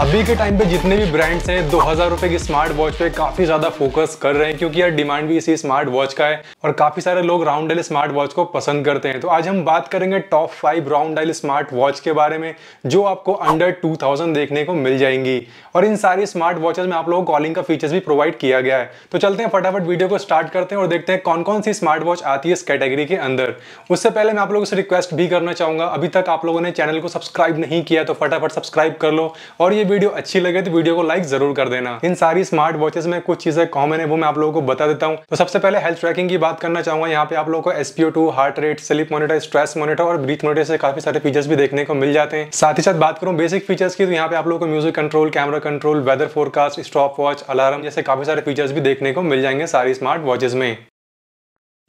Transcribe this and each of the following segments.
अभी के टाइम पे जितने भी ब्रांड्स हैं दो हज़ार रुपये की स्मार्ट वॉच पे काफ़ी ज़्यादा फोकस कर रहे हैं क्योंकि यार डिमांड भी इसी स्मार्ट वॉच का है और काफ़ी सारे लोग राउंड डाइल स्मार्ट वॉच को पसंद करते हैं तो आज हम बात करेंगे top five round dial smart watch के बारे में जो आपको अंडर टू देखने को मिल जाएंगी और इन सारी स्मार्ट वॉचेज में आप लोगों को कॉलिंग का फीचर्स भी प्रोवाइड किया गया है तो चलते हैं फटाफट वीडियो को स्टार्ट करते हैं और देखते हैं कौन कौन सी स्मार्ट वॉच आती है इस कैटेगरी के अंदर उससे पहले मैं आप लोगों से रिक्वेस्ट भी करना चाहूँगा अभी तक आप लोगों ने चैनल को सब्सक्राइब नहीं किया तो फटाफट सब्सक्राइब कर लो और ये वीडियो अच्छी लगे तो वीडियो को लाइक जरूर कर देना इन सारी स्मार्ट वॉचेस में कुछ चीजें कॉमन है वो मैं आप लोगों को बता देता हूँ तो सबसे पहले हेल्थ ट्रैकिंग की बात करना चाहूंगा यहाँ पे आप लोगों को SPO two heart rate sleep monitor stress monitor और ब्रीथ मोनिटर से काफी सारे फीचर्स भी देखने को मिल जाते हैं साथ ही साथ बात करूँ बेसिक फीचर्स की तो यहाँ पे आप लोगों को music control camera control weather forecast stop watch alarm जैसे काफी सारे फीचर्स भी देखने को मिल जाएंगे सारी स्मार्ट वॉचेस में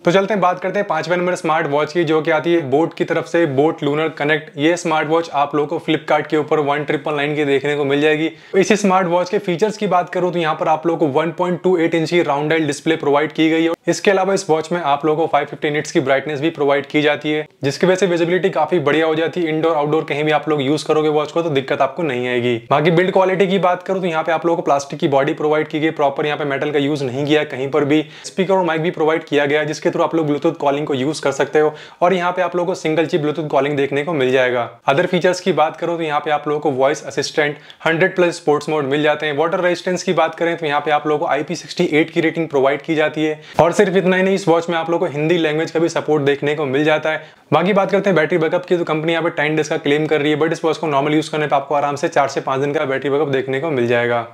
तो चलते हैं बात करते हैं पांचवें नंबर स्मार्ट वॉच की जो कि आती है बोट की तरफ से बोट लूनर कनेक्ट ये स्मार्ट वॉच आप लोगों को फ्लिपकार्ट के ऊपर वन ट्रिपल नाइन की देखने को मिल जाएगी इसी स्मार्ट वॉच के फीचर्स की बात करूं तो यहाँ पर आप लोगों को 1.28 इंच की राउंड डिस्प्ले प्रोवाइड की गई है इसके अलावा इस वॉच में आप लोगों को 550 निट्स की ब्राइटनेस भी प्रोवाइड की जाती है जिसकी वजह से विजिबिलिटी काफी बढ़िया हो जाती है इंडोर आउटडोर कहीं भी आप लोग यूज करोगे वॉच को तो दिक्कत आपको नहीं आएगी बाकी बिल्ड क्वालिटी की बात करूँ तो यहाँ पे आप लोगों को प्लास्टिक की बॉडी प्रोवाइड की गई प्रॉपर यहाँ पे मेटल का यूज नहीं किया कहीं पर भी स्पीकर और माइक भी प्रोवाइड किया गया जिसके थ्रू आप लोग ब्लूटूथ कॉलिंग को यूज कर सकते हो और यहाँ पे आप लोगों को सिंगल चीप ब्लूटूथ कॉलिंग देखने को मिल जाएगा अदर फीचर्स की बात करो तो यहाँ पे आप लोगों को voice assistant hundred plus sports mode मिल जाते हैं वाटर रेजिस्टेंस की बात करें तो यहाँ पे आप लोगों को आईपी की रेटिंग प्रोवाइड की जाती है और सिर्फ इतना ही नहीं इस वॉच में आप लोग को हिंदी लैंग्वेज का भी सपोर्ट देखने को मिल जाता है बाकी बात करते हैं बैटरी बैकअप की तो कंपनी यहाँ पे टेन डेज का क्लेम कर रही है बट इस वॉच को नॉर्मल यूज करने पर आपको आराम से चार से पांच दिन का बैटरी बैकअप देखने को मिल जाएगा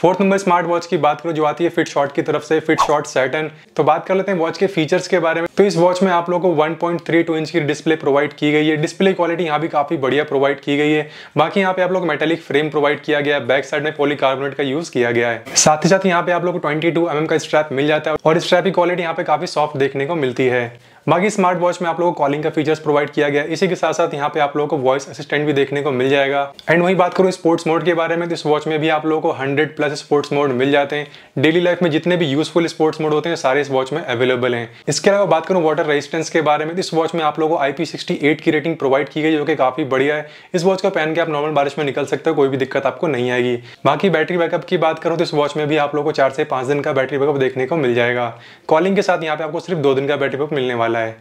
फोर्थ नंबर स्मार्ट वॉच की बात करो जो आती है फिट शॉट की तरफ से फिट शॉट सेटन तो बात कर लेते हैं वॉच के फीचर्स के बारे में तो इस वॉच में आप लोगों को 1.32 इंच की डिस्प्ले प्रोवाइड की गई है डिस्प्ले क्वालिटी यहाँ भी काफी बढ़िया प्रोवाइड की गई है बाकी यहाँ पे आप लोग मेटेलिक फ्रेम प्रोवाइड किया गया है बैक साइड में पोली का यूज किया गया है साथ ही साथ यहाँ पे आप लोग को ट्वेंटी mm का स्ट्रैप मिल जाता है और स्ट्रैप की क्वालिटी यहाँ पे काफी सॉफ्ट देखने को मिलती है बाकी स्मार्ट वॉच में आप लोगों को कॉलिंग का फीचर्स प्रोवाइड किया गया इसी के साथ साथ यहाँ पे आप लोगों को वॉइस असिस्टेंट भी देखने को मिल जाएगा एंड वही बात करूँ स्पोर्ट्स मोड के बारे में तो इस वॉच में भी आप लोगों को हंड्रेड प्लस स्पोर्ट्स मोड मिल जाते हैं डेली लाइफ में जितने भी यूजफुल स्पोर्ट्स मोड होते हैं सारे इस वॉच में अवेलेबल है इसके अलावा बात करूँ वाटर रेजिस्टेंस के बारे में तो इस वॉच में आप लोगों को आई की रेटिंग प्रोवाइड की गई जो कि काफी बढ़िया है इस वॉच का पहन के आप नॉर्मल बारिश में निकल सकते हो कोई भी दिक्कत आपको नहीं आएगी बाकी बैटरी बैकअप की बात करूँ तो इस वॉच में भी आप लोग को चार से पांच दिन का बैटरी बैकअप देखने को मिल जाएगा कॉलिंग के साथ यहाँ पे आपको सिर्फ दो दिन का बैटरी बैकअप मिलने वाला है वाला है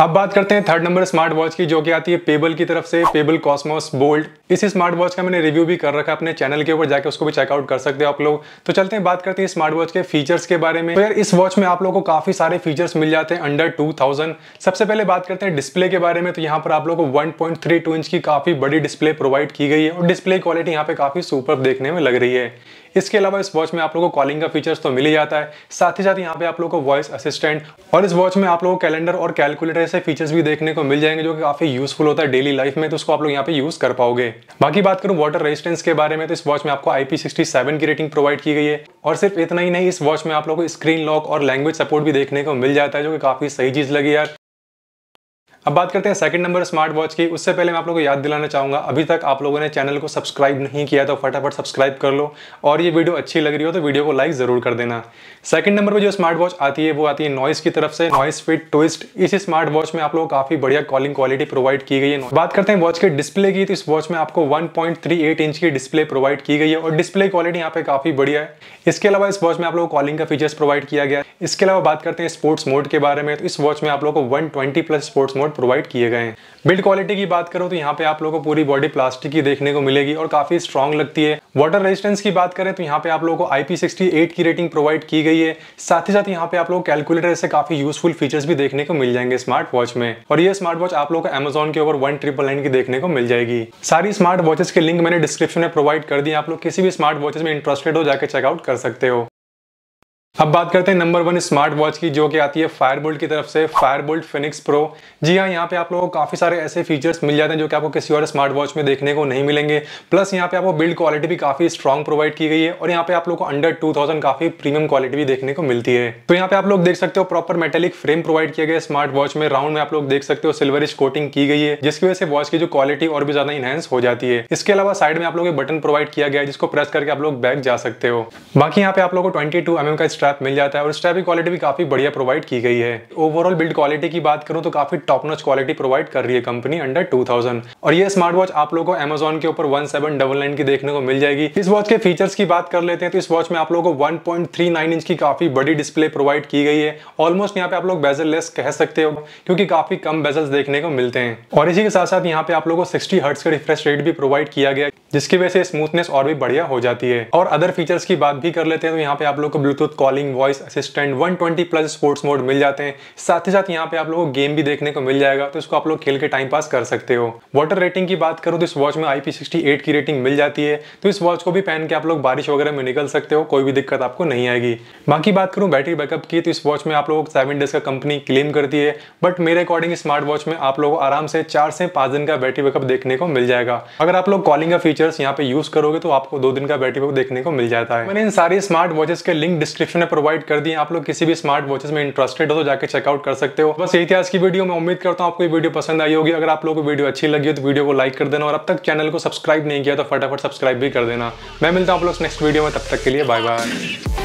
अब बात करते हैं थर्ड नंबर स्मार्ट वॉच की जो कि आती है पेबल की तरफ से पेबल कॉस्मोस बोल्ट इस स्मार्ट वॉच का मैंने रिव्यू भी कर रखा अपने चैनल के ऊपर जाकर उसको भी चेकआउट कर सकते हो आप लोग तो चलते हैं बात करते हैं स्मार्ट वॉच के फीचर्स के बारे में तो यार इस वॉच में आप लोगों को काफी सारे फीचर्स मिल जाते हैं अंडर 2000 सबसे पहले बात करते हैं डिस्प्ले के बारे में तो यहाँ पर आप लोगों को वन इंच की काफी बड़ी डिस्प्ले प्रोवाइड की गई है और डिस्प्ले क्वालिटी यहाँ पे काफी सुपर देखने में लग रही है इसके अलावा इस वॉच में आप लोगों को कॉलिंग का फीचर्स तो मिल ही जाता है साथ ही साथ यहाँ पे आप लोगों को वॉइस असिस्टेंट और इस वॉच में आप लोगों को कैलेंडर और कैलकुलेटर ऐसे फीचर्स भी देखने को मिल जाएंगे जो कि काफी यूजफुल होता है डेली लाइफ में तो उसको आप लोग यहाँ पे यूज कर पाओगे बाकी बात करूं वाटर रेजिस्टेंस के बारे में तो इस वॉच में आपको IP67 की रेटिंग प्रोवाइड की गई है और सिर्फ इतना ही नहीं इस वॉच में आप लोगों को स्क्रीन लॉक और लैंग्वेज सपोर्ट भी देखने को मिल जाता है जो कि काफ़ी सही चीज़ लगी यार अब बात करते हैं सेकंड नंबर स्मार्ट वॉच की उससे पहले मैं आप लोगों को याद दिलाना चाहूंगा अभी तक आप लोगों ने चैनल को सब्सक्राइब नहीं किया तो फटाफट सब्सक्राइब कर लो और ये वीडियो अच्छी लग रही हो तो वीडियो को लाइक ज़रूर कर देना सेकंड नंबर पर जो स्मार्ट वॉच आती है वो आती है नॉइस की तरफ से नॉइस फिट ट्विस्ट इस स्मार्ट वॉच में आप लोग काफ़ी बढ़िया कॉलिंग क्वालिटी प्रोवाइड की गई है बात करते हैं वॉच के डिस्प्ले की तो इस वॉच में आपको वन इंच की डिस्प्ले प्रोवाइड की गई है और डिस्प्ले क्वालिटी यहाँ पे काफ़ी बढ़िया है इसके अलावा इस वॉच में आप लोग कॉलिंग का फीचर्स प्रोवाइड किया गया इसके अलावा बात करते हैं स्पोर्ट्स मोड के बारे में तो इस वॉच में आप लोग को one plus sports mode provide किए गए हैं बिल्ड क्वालिटी की बात करो तो यहाँ पे आप लोगों को पूरी बॉडी प्लास्टिक की देखने को मिलेगी और काफी स्ट्रॉन्ग लगती है वाटर रेजिस्टेंस की बात करें तो यहाँ पे आप लोगों को IP68 की रेटिंग प्रोवाइड की गई है साथ ही साथ यहाँ पे आप लोग कैलकुलेटर से काफी यूजफुल फीचर्स भी देखने को मिल जाएंगे स्मार्ट वॉच में और ये स्मार्ट वॉच आप लोग को अमेजोन के ऊपर वन ट्रिपल नाइन की देखने को मिल जाएगी सारी स्मार्ट वॉचेस के लिंक मैंने डिस्क्रिप्शन में प्रोवाइड कर दी आप लोग किसी भी स्मार्ट वॉचेस में इंटरेस्टेड हो जाकर चेकआउट कर सकते हो अब बात करते हैं नंबर वन स्मार्ट वॉच की जो कि आती है फायरबोल्ट की तरफ से फायरबोल्ट फिनिक्स प्रो जी हाँ यहाँ पे आप लोगों को काफ़ी सारे ऐसे फीचर्स मिल जाते हैं जो कि आपको किसी और स्मार्ट वॉच में देखने को नहीं मिलेंगे प्लस यहाँ पे आपको बिल्ड क्वालिटी भी काफ़ी स्ट्रॉन्ग प्रोवाइड की गई है और यहाँ पे आप लोग को अंडर टू काफ़ी प्रीमियम क्वालिटी भी देखने को मिलती है तो यहाँ पे आप लोग देख सकते हो प्रॉपर मेटेलिक फ्रेम प्रोवाइड किया गया स्मार्ट वॉच में राउंड में आप लोग देख सकते हो सिल्वरिश कोटिंग की गई है जिसकी वजह से वॉच की जो क्वालिटी और भी ज़्यादा इनहेंस हो जाती है इसके अलावा साइड में आप लोग बटन प्रोवाइड किया गया है जिसको प्रेस करके आप लोग बैक जा सकते हो बाकी यहाँ पे आप लोग को ट्वेंटी टू का स्ट्रैप मिल जाता है और स्ट्रैप की क्वालिटी भी काफ़ी बढ़िया प्रोवाइड की गई है ओवरऑल बिल्ड क्वालिटी की बात करूं तो काफ़ी टॉप नॉच क्वालिटी प्रोवाइड कर रही है कंपनी अंडर टू और ये स्मार्ट वॉच आप लोगों को एमेजोन के ऊपर वन सेवन डबल नाइन की देखने को मिल जाएगी इस वॉच के फीचर्स की बात कर लेते हैं तो इस वॉच में आप लोगों को 1.39 इंच की काफ़ी बड़ी डिस्प्ले प्रोवाइड की गई है ऑलमोस्ट यहाँ पे आप लोग बेजल लेस कह सकते हो क्योंकि काफ़ी कम बेजल्स देखने को मिलते हैं और इसी के साथ साथ यहाँ पे आप लोगों को सिक्सटी हर्ट्स का रिफ्रेश रेट भी प्रोवाइड किया गया जिसकी वजह से स्मूथनेस और भी बढ़िया हो जाती है और अदर फीचर्स की बात भी कर लेते हैं तो यहाँ पे आप लोग को Bluetooth calling voice assistant 120 plus sports mode मिल जाते हैं साथ ही साथ यहाँ पे आप लोगों को गेम भी देखने को मिल जाएगा तो इसको आप लोग खेल के टाइम पास कर सकते हो वाटर रेटिंग की बात करूँ तो इस वॉच में आई की रेटिंग मिल जाती है तो इस वॉच को भी पहन के आप लोग बारिश वगैरह में निकल सकते हो कोई भी दिक्कत आपको नहीं आएगी बाकी बात करूँ बैटरी बैकअप की तो इस वॉच में आप लोग सेवन डेज का कंपनी क्लेम करती है बट मेरे अकॉर्डिंग स्मार्ट वॉच में आप लोग आराम से चार से पाँच दिन का बैटरी बैकअप देखने को मिल जाएगा अगर आप लोग कॉलिंग का फीचर फीचर्स यहाँ पे यूज करोगे तो आपको दो दिन का बैटरी बैकअप देखने को मिल जाता है मैंने इन सारी स्मार्ट वॉचेस के लिंक डिस्क्रिप्शन में प्रोवाइड कर दिए आप लोग किसी भी स्मार्ट वॉचेस में इंटरेस्टेड हो तो जाकर चेकआउट कर सकते हो बस यही थी आज की वीडियो मैं उम्मीद करता हूँ आपको ये वीडियो पसंद आई होगी अगर आप लोग को वीडियो अच्छी लगी हो तो वीडियो को लाइक कर देना और अब तक चैनल को सब्सक्राइब नहीं किया तो फटाफट सब्सक्राइब भी कर देना मैं मिलता हूँ आप लोग नेक्स्ट वीडियो में तब तक के लिए बाय बाय